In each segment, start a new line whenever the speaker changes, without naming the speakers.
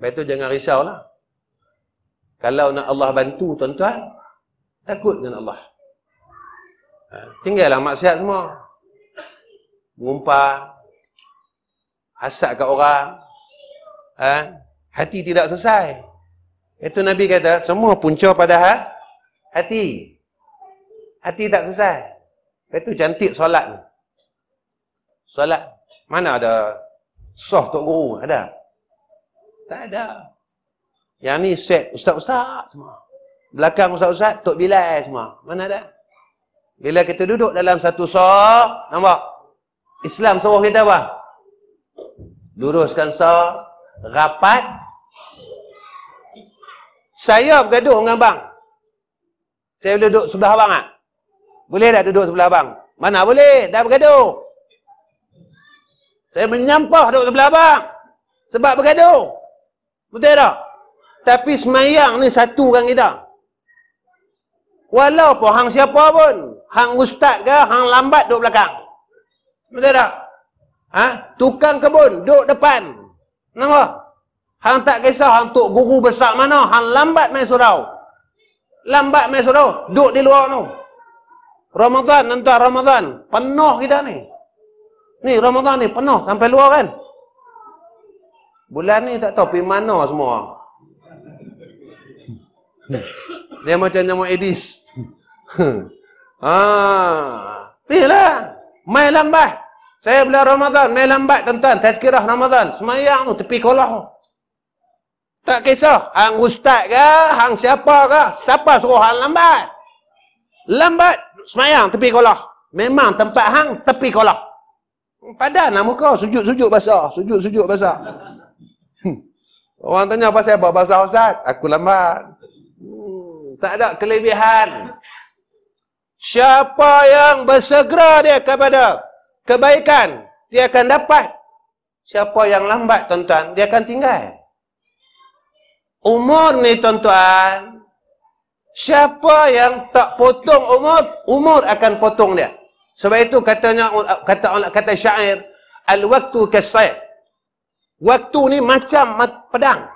Lepas tu jangan lah. Kalau nak Allah bantu tuan-tuan, takut dengan Allah. Ha, tinggallah maksiat semua. Mengumpah, hasad kat orang, ha, hati tidak selesai. Itu Nabi kata, semua punca pada ha? hati. Hati tak selesai. Itu cantik solat ni. Solat, mana ada soft tok guru? Ada. Tak ada. Yang ni set ustaz-ustaz semua. Belakang ustaz-ustaz, Tok Bilal semua. Mana ada? Bila kita duduk dalam satu sah, nampak? Islam suruh kita apa? Luruskan sah, rapat. Saya bergaduh dengan bang. Saya boleh duduk sebelah abang tak? Boleh tak duduk sebelah abang? Mana boleh? Dah bergaduh. Saya menyampah duduk sebelah abang. Sebab bergaduh. Betul tak? Tapi semayang ni satu kan kita. Walaupun hang siapa pun. Hang ustaz ke, hang lambat duduk belakang. Betul tak? Ha? Tukang kebun, duduk depan. Kenapa? Hang tak kisah hang tok guru besar mana, hang lambat main surau. Lambat main surau, duduk di luar tu. Ramadhan nanti ramadhan Penuh kita ni. Ni ramadhan ni penuh sampai luar kan? Bulan ni tak tahu pergi mana semua. Dia macam nama Edis. ha. Itulah. Mai lambat. Saya bila Ramadan, mai lambat tuan-tuan. Tazkirah Ramadan. Semayang tu, tepi kolah tu. Tak kisah. Hang ustaz ke, hang siapa ke, siapa suruh hang lambat. Lambat, semayang, tepi kolah. Memang tempat hang, tepi kolah. Padahal nak lah muka, sujud-sujud basah. Sujud-sujud basah. Hmm. Orang tanya apa saya bawa bahasa Ustaz? Aku lambat. Hmm, tak ada kelebihan. Siapa yang bersegera dia kepada kebaikan, dia akan dapat. Siapa yang lambat, tuan-tuan, dia akan tinggal. Umur ni, tuan-tuan, siapa yang tak potong umur, umur akan potong dia. Sebab itu katanya kata kata syair, al-waktu kasayf. Waktu ni macam mat pedang.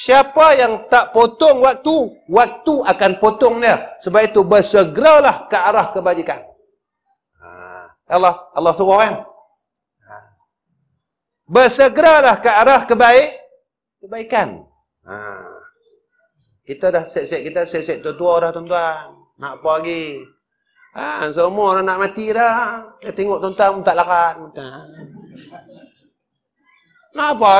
Siapa yang tak potong waktu, waktu akan potong dia. Sebab itu bersegeralah ke arah kebajikan. Ha, Allah Allah suruh kan? Ha. Bersegeralah ke arah kebaik kebaikan. Ha. Kita dah set-set kita set-set tua-tua dah tuan-tuan. Nak apa lagi? Ha, semua orang nak mati dah. Kita tengok tuan-tuan tak larat. Tuan -tuan. Nak apa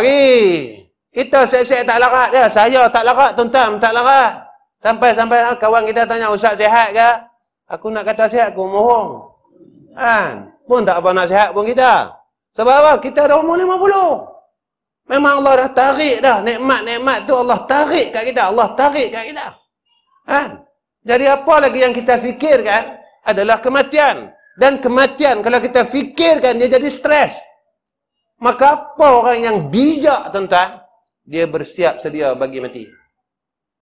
Kita set-set tak larat dia. Saya tak larat, tuan-tuan tak larat. Sampai-sampai kawan kita tanya, Ustaz sihat ke? Aku nak kata sihat, aku mohong. Ha? Kan? Pun tak apa nak sihat pun kita. Sebab apa? Kita dah umur lima puluh Memang Allah dah tarik dah. Nikmat-nikmat tu Allah tarik kat kita. Allah tarik kat kita. Ha? Jadi apa lagi yang kita fikirkan adalah kematian. Dan kematian kalau kita fikirkan dia jadi stres. Maka apa orang yang bijak tuan-tuan? Dia bersiap sedia bagi mati.